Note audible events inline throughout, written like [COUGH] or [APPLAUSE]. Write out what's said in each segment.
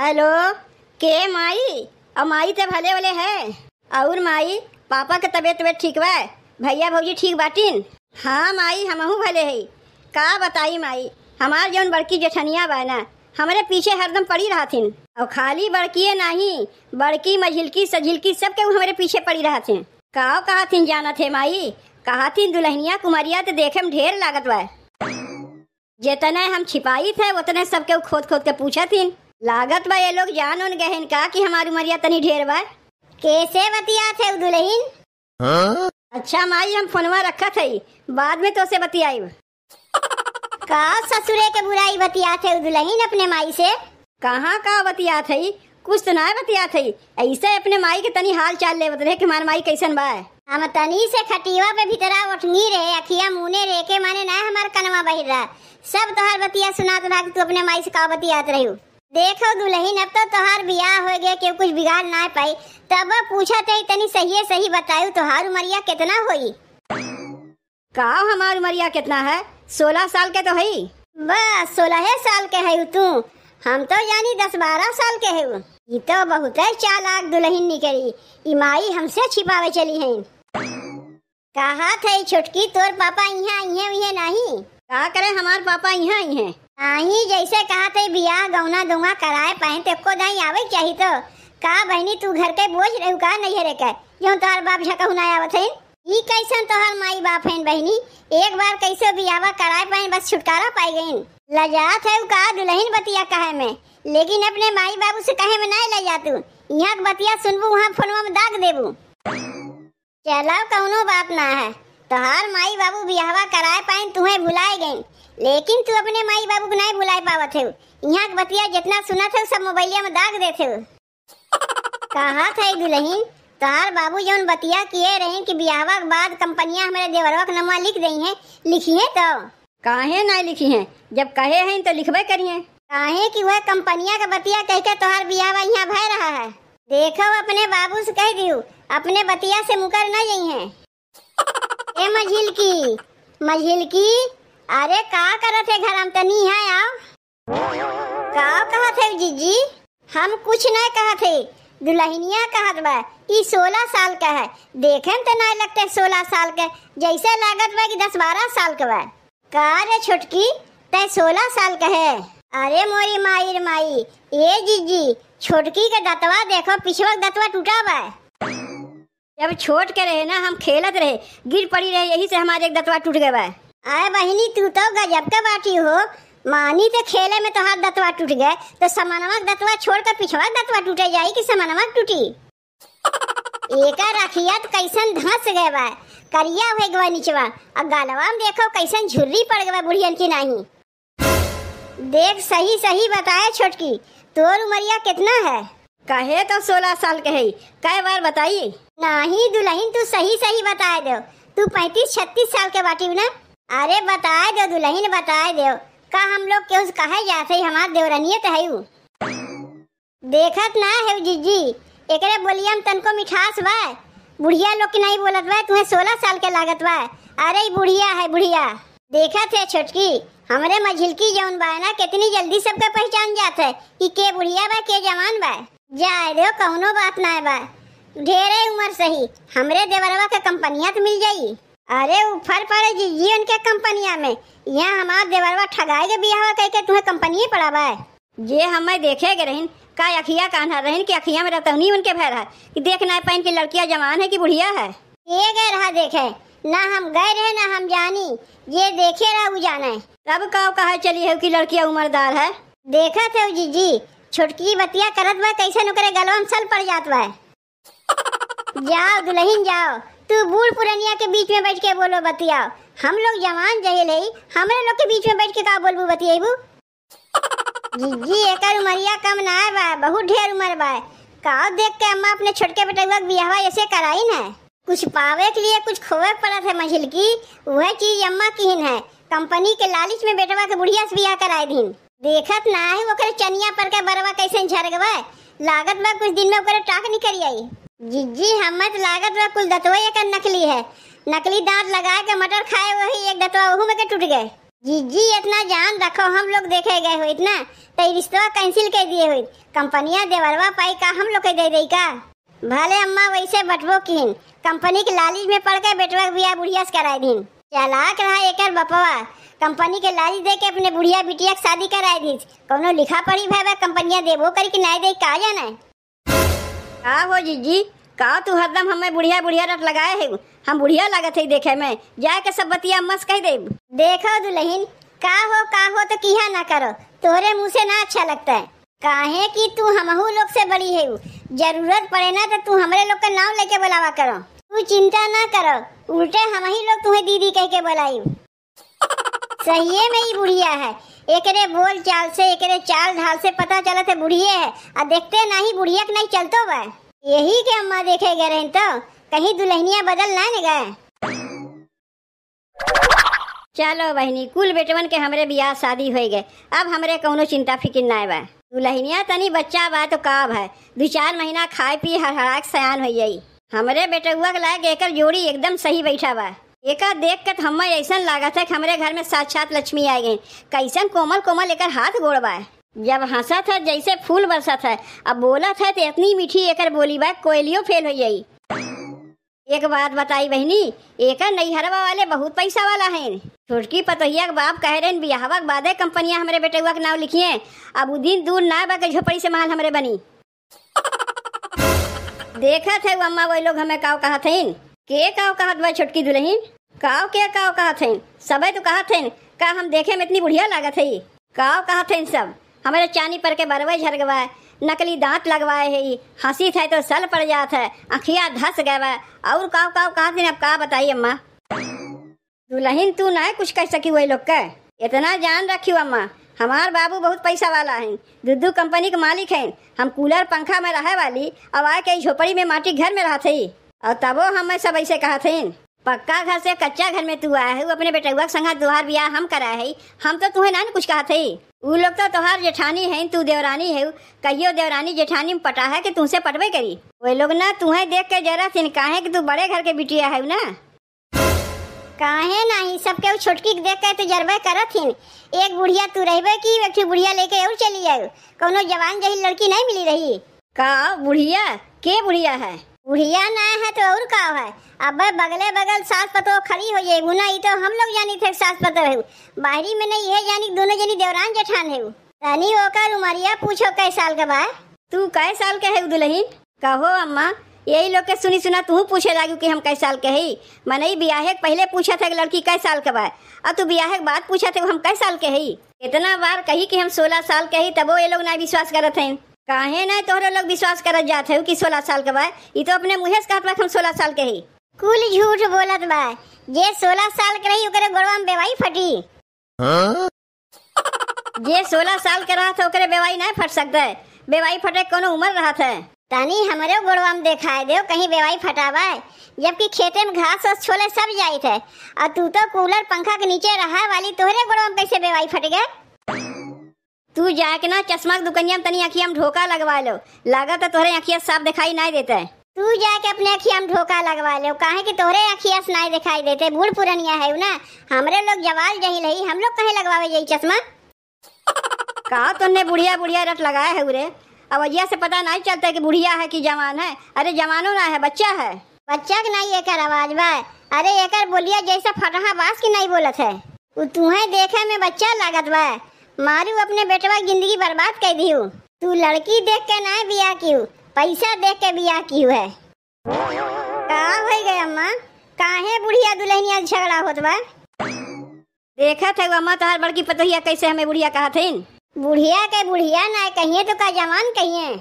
Hello के माई और माई तो भले वाले है और माई पापा के तबीयत तबियत ठीक बा भैया भौजी ठीक बाटिन हाँ माई हमहू भले है का बताई माई हमार जौन बड़की जेठनिया बा ना हमारे पीछे हरदम पड़ी रहा थी और खाली बड़की ही बड़की मझिलकी सझिलकी सब के हमारे पीछे पड़ी रहा थी काव कहा थी जाना थे माई कहा थी दुल्हनिया कुमारिया तो देखे में ढेर लागत बा जितने हम छिपाई थे उतने सबके खोद खोद के पूछा थी लागत बा ये लोग जान उन गहन का कि हमारी उमरिया तनी ढेर बा कैसे बतिया थे दुल्हन हाँ? अच्छा माई हम फोनवा रखा थे बाद में तो से बतियाई [LAUGHS] का ससुरे के बुराई बतिया थे दुल्हन अपने माई से कहाँ का बतिया थे कुछ तो ना बतिया थे ऐसे अपने माई के तनी हाल चाल ले बतरे कि मार माई कैसन बा हम तनी से खटीवा पे भीतरा उठनी रहे अखिया मुने रे के माने ना हमार कनवा बहिर रहा सब तोहर बतिया सुना तो भाग तू अपने माई से का बतियात रही देखो दुल्हन अब तो तुम्हार ब्याह हो गया क्यों कुछ बिगाड़ ना पाई तब पूछा थे तो इतनी सही सही बतायो तोहार उमरिया कितना हुई का हमार उमरिया कितना है सोलह साल के तो है बस सोलह साल के है तू हम तो यानी दस बारह साल के है ये तो बहुत चालाक दुल्हन निकली इमाई हमसे छिपावे चली है कहा थे छोटकी तोर पापा यहाँ यहाँ नहीं कहा करे हमारे पापा यहाँ ही है आही जैसे कहा थे बियाह गौना गौना कराए पहन ते को नहीं आवे चाहिए तो का बहनी तू घर के बोझ रहू का नहीं रे के जो तोहर बाप झकहू ना आवत है ई कैसन तोहर माई बाप है बहनी एक बार कैसे बियावा कराए पहन बस छुटकारा पाई गईन लजात है का दुल्हन बतिया कहे में लेकिन अपने माई बाबू से कहे में नहीं ले जातू यहाँ बतिया सुनबू वहां फोनवा में दाग देबू चलाओ कौनो बात ना है तोहार माई बाबू बियाहवा कराए पाए तुम्हें भुलाए गए लेकिन तू अपने माई बाबू को नहीं भुलाए पावत है यहाँ बतिया जितना सुना थे सब मोबाइलिया में दाग देते हो [LAUGHS] कहा था दुल्हन तार बाबू जो बतिया किए रहे कि बियाहवा के बाद कंपनियां हमारे देवरवा का नमा लिख दी हैं लिखिए है तो काहे ना लिखी हैं जब कहे हैं तो लिखबे करिए काहे कि वह कंपनिया का बतिया कह के तोहार बियाहवा यहाँ भय रहा है देखो अपने बाबू से कह दियो अपने बतिया से मुकर न यही है ए मझिल की मझिल की अरे का करो थे घर हम तो नहीं है आओ का कहा थे जीजी हम कुछ नहीं कहत है दुल्हनिया कहत बा ई सोलह साल का है देखे तो नहीं लगते सोलह साल के जैसे लागत बा कि दस बारह साल का बा का रे छोटकी तय सोलह साल का है अरे मोरी माई माई ए जीजी छोटकी का दतवा देखो पिछवा दतवा टूटा बा जब छोट के रहे ना हम खेलत रहे गिर पड़ी रहे यही से हमारे एक दतवा टूट गए आए बहिनी तू तो गजब का बाटी हो मानी तो खेले में तो हाथ दतवा टूट गए तो समानवा दतवा छोड़ कर पिछवा दतवा टूटे जाये कि समानवा टूटी [LAUGHS] एका तो कैसन धंस गए बा करिया हो गए नीचवा और गालवा में देखो कैसन झुर्री पड़ गए बुढ़ियन की नहीं देख सही सही बताया छोटकी तोर उमरिया कितना है कहे तो सोलह साल के है कई बार बताइए नहीं दुल्हन तू सही सही बताए दो तू पैतीस छत्तीस साल के बाटी ना अरे बता दो दुल्हन बता दो का हम लोग के उस कहे जाते हमार देवरनियत है देखत ना है जी एक बोलिए हम तनको मिठास बा बुढ़िया लोग की नहीं बोलत बा तुम्हें सोलह साल के लागत बा अरे बुढ़िया है बुढ़िया देखत है छोटकी हमारे मझिलकी जौन बा ना कितनी जल्दी सबका पहचान जाता है कि के बुढ़िया बा के जवान बा जाए दो कौनो बात ना है बा ढेरे उम्र सही हमरे देवरवा के कंपनियां तो मिल जाई अरे उफर पड़े जी ये उनके कंपनिया में यहाँ हमार देवरवा ठगाए के बियाह कह के तुम्हें कंपनी पड़ा बा जे हमें देखे गे रहीन का अखिया कान है रहीन कि अखिया में रहता नहीं उनके भैर है कि देख ना पाइन की लड़कियाँ जवान है कि बुढ़िया है ये गए रहा देखे ना हम गए रहे ना हम जानी ये देखे रहा जाना जाने तब का कहा चली है कि लड़कियाँ उम्रदार है देखा थे तो जी जी छोटकी बतिया करत बा कैसे नुकरे गलवा में सल पड़ जात बा जाओ दुल्हन जाओ तू बूढ़ पुरनिया के बीच में बैठ के बोलो बतिया हम लोग जवान जहेल है हमरे लोग के बीच में बैठ के का बोलबू बतियाबू जी जी एकर उमरिया कम ना है बा बहुत ढेर उमर बा का देख के अम्मा अपने छोटके बेटा बेटवा बियाह ऐसे कराई ना कुछ पावे के लिए कुछ खोवे पड़त है महिल की वह चीज अम्मा कीन है कंपनी के लालच में बेटवा के बुढ़िया से बियाह कराए दिन देखत ना है ओकरे चनिया पर के बरवा कैसे झरगवा लागत बा कुछ दिन में ओकरे टाक नहीं करी आई जिज्जी हमत तो लागत बा कुल दतवा एक नकली है नकली दांत लगाए के मटर खाए वही एक दतवा ओहु में के टूट गए जिज्जी इतना जान रखो हम लोग देखे गए हो इतना तो रिश्ता कैंसिल कर दिए हुई कंपनियां देवरवा पाई का हम लोग के दे दई का भले अम्मा वैसे बटबो किन कंपनी के लालच में पड़ के बेटवा बिया बुढ़िया से कराए दिन चालाक रहा एकर बपवा कंपनी के लालच दे के अपने बुढ़िया बिटिया के शादी कराए दी कोनो लिखा पढ़ी भाई भाई कंपनिया देबो करी कि दे का जाना है का हो जीजी का तू हरदम हमें बुढ़िया बुढ़िया रट लगाए है हम बुढ़िया लागत है देखे में जाए के सब बतिया मस कह दे देखो दुल्हीन का हो का हो तो किया ना करो तोरे मुँह से ना अच्छा लगता है काहे कि तू हमहू लोग से बड़ी है जरूरत पड़े ना तो तू हमारे लोग का नाम लेके बुलावा करो तू चिंता ना करो उल्टे हम ही लोग तुम्हें दीदी कह के बुलाई सही में ही बुढ़िया है एकरे बोल चाल से एकरे चाल ढाल से पता चला थे बुढ़िए है और देखते ना ही बुढ़िया के नहीं चलतो बा यही के अम्मा देखे गए रहे तो कहीं दुल्हनिया बदल ना ने गए चलो बहनी कुल बेटवन के हमरे ब्याह शादी हो गए अब हमरे कोनो चिंता फिक्र ना बा दुल्हनिया तनी बच्चा बा तो काब है दो चार महीना खाए पी हर हराक सयान हो जाई हमरे बेटुआ के लायक एकर जोड़ी एकदम सही बैठा बा एक देख कर हमें ऐसा लगा था कि हमारे घर में साक्षात लक्ष्मी आ गई कैसन कोमल कोमल एक हाथ गोड़वाए जब हंसा था जैसे फूल बरसा था अब बोला था तो इतनी मीठी एक बोली बा कोयलियो फेल हो जाई एक बात बताई बहनी एक नैहरवा वाले बहुत पैसा वाला है छोटकी पतोहिया के बाप कह रहे बिहावा के बादे कंपनियां हमारे बेटे के नाम लिखिए अब उदीन दूर ना बा झोपड़ी से माल हमारे बनी देखा थे वो अम्मा वो लोग हमें का कहा थे के काव कहत बा छोटकी दुलही काव के काव कहत हैं सबे तो कहत हैं का हम देखे में इतनी बुढ़िया लागत है काव कहत हैं सब हमारे चानी पर के बरवे झरगवा नकली दांत लगवाए है हंसी थे तो सल पड़ जात है अखिया धस गए और काव काव कहत हैं अब का बताई अम्मा दुल्हीन तू ना कुछ कह सकी वही लोग के इतना जान रखी अम्मा हमार बाबू बहुत पैसा वाला है दुद्धू कंपनी के मालिक हैं हम कूलर पंखा में रहे वाली अब आए के झोपड़ी में माटी घर में रहते ही और तबो हम सब ऐसे कहा थे पक्का घर से कच्चा घर में तू आया है वो अपने बेटा के संगा दुहार ब्याह हम करा है हम तो तुम्हें ना कुछ कहा थे वो लोग तो तोहार जेठानी है तू देवरानी है कहियो देवरानी जेठानी में पटा है कि तुमसे पटवे करी वो लोग ना तुम्हें देख के जरा सिन काहे कि तू बड़े घर के बिटिया है ना काहे नाही सबके छोटकी देख के तजर्बे जरबे करत हिन एक बुढ़िया तू रहबे की एक बुढ़िया लेके और चली आयो कोनो जवान जही लड़की नहीं मिली रही का बुढ़िया के बुढ़िया है बुढ़िया ना है तो और का है अब बगले बगल सास पतो खड़ी हो जाए गुना तो हम लोग जानी थे सास पतो है बाहरी में नहीं है यानी दोनों जनी देवरान जेठान है रानी होकर उमरिया पूछो कई साल का बा तू कई साल का है दुल्हन कहो अम्मा यही लोग के सुनी सुना तू पूछे लागू कि हम कई साल के है मैंने बियाहे पहले पूछा था कि लड़की कई साल का बा अब तू ब्याह के बाद पूछा थे हम कई साल के है इतना बार कही कि हम सोलह साल के ही तबो ये लोग ना विश्वास करते हैं काहे नहीं तोहरे लोग विश्वास करत जात है कि सोलह साल के बा ये तो अपने मुहे से कहत हम सोलह साल के ही कुल झूठ बोलत बा जे सोलह साल के रही ओकरे गोड़वा में बेवाई फटी हाँ? जे सोलह साल के रहा था ओकरे बेवाई नहीं फट सकता है बेवाई फटे कोनो उम्र रहा था तानी हमारे गोड़वा में देखा है देव कहीं बेवाई फटावा जबकि खेते में घास और छोले सब जाए थे और तू तो कूलर पंखा के नीचे रहा वाली तोहरे गोड़वा में कैसे बेवाई फट गए तू जाके ना चश्मा के दुकनिया में तनी अखिया में ढोका लगवा लो लगा तो तोहरे अखिया साफ दिखाई नहीं देते है तू जाके अपने अखिया में ढोका लगवा लो कहे कि तोहरे अखिया से नहीं दिखाई देते बूढ़ पुरनिया है ना हमारे लोग जवाल जही रही हम लोग कहे लगवावे यही चश्मा कहा तुमने बुढ़िया बुढ़िया रट लगाया है उरे अब अजिया से पता नहीं चलता कि बुढ़िया है कि जवान है अरे जवानो ना है बच्चा है बच्चा के नहीं एक आवाज बा अरे एक बोलिया जैसा फटहा बास की नहीं बोलत है तुम्हें देखे में बच्चा लागत बा मारू अपने बेटवा जिंदगी बर्बाद कर दी तू लड़की देख के ना बिया की पैसा देख के बिया की है कहा हो गए अम्मा काहे बुढ़िया दुल्हनिया झगड़ा होत बा देखा थे अम्मा तहार तो बड़की पतोहिया कैसे हमें बुढ़िया कहा थे बुढ़िया के बुढ़िया ना कहिए तो का जवान कहिए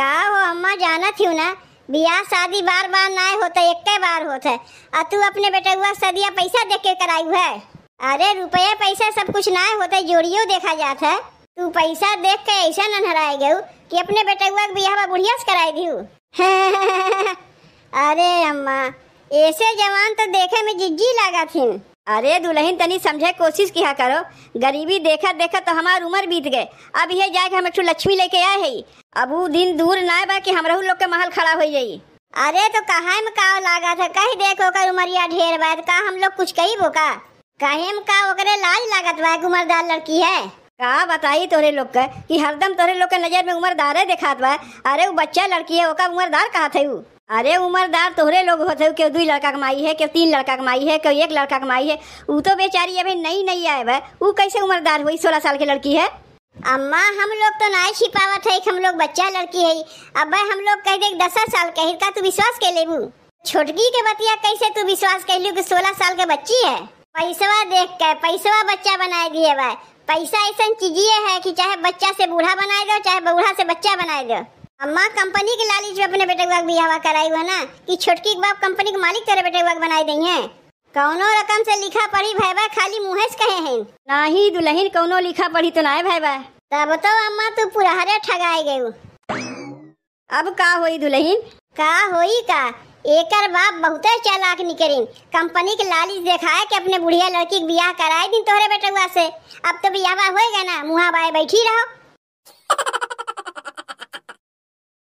का हो अम्मा जाना थी ना बिया शादी बार बार ना होता एक बार होता है तू अपने बेटा हुआ सदिया पैसा देख के कराई है अरे रुपया पैसा सब कुछ ना होता जोड़ियो देखा जाता है तू पैसा देख के ऐसा ननहराए गयू कि अपने बेटे हुआ बियाह बुढ़िया से कराए दी [LAUGHS] अरे अम्मा ऐसे जवान तो देखे में जिज्जी लगा थी अरे दुल्हन तनी समझे कोशिश किया करो गरीबी देखा देखा तो हमार उम्र बीत गए अब यह कि हम एक लक्ष्मी लेके आए है अब वो दिन दूर ना बा कि हमारे लोग के महल खड़ा हो जाये अरे तो कहा में का लगा था कही देखो कर उमरिया ढेर बात तो का हम लोग कुछ कही बोका कहेम का ओकरे लाज लागत बा उम्रदार लड़की है का बताई तोरे लोग के कि हरदम तोरे लोग के नजर में उम्रदारे दिखात बा अरे वो बच्चा लड़की है ओका उम्रदार कहा थे वो अरे उम्रदार तोरे लोग होते के दो लड़का कमाई है के तीन लड़का कमाई है के एक लड़का कमाई है वो तो बेचारी अभी नई नई आए बा वो कैसे उम्रदार हुई सोलह साल की लड़की है अम्मा हम लोग तो ना छिपावत है हम लोग बच्चा लड़की है अब हम लोग कह दे दस साल के हिरका तू विश्वास के लेबू छोटकी के बतिया कैसे तू विश्वास लू की सोलह साल के बच्ची है पैसवा देख के पैसवा बच्चा बनाए दिए भाई पैसा ऐसा चीजिए है कि चाहे बच्चा से बूढ़ा बनाए दो चाहे बूढ़ा से बच्चा बनाए दो अम्मा कंपनी के लालच में अपने बेटे बाग बिहावा कराई हुआ ना कि छोटकी बाप कंपनी के मालिक तेरे बेटे बाग बनाए दी है कौनो रकम से लिखा पढ़ी भाई भाई खाली मुहस कहे हैं ही दुल्हन कौनो लिखा पढ़ी तो ना भाई भाई तब तो अम्मा तू पूरा हरे ठगाए गये अब का हुई दुल्हन का हुई का एक बाप बहुत चालाक निकली कंपनी के लालच है कि अपने बुढ़िया लड़की के ब्याह कराए दिन तोहरे बेटुआ से अब तो हो होएगा ना मुहा बाय बैठी रहो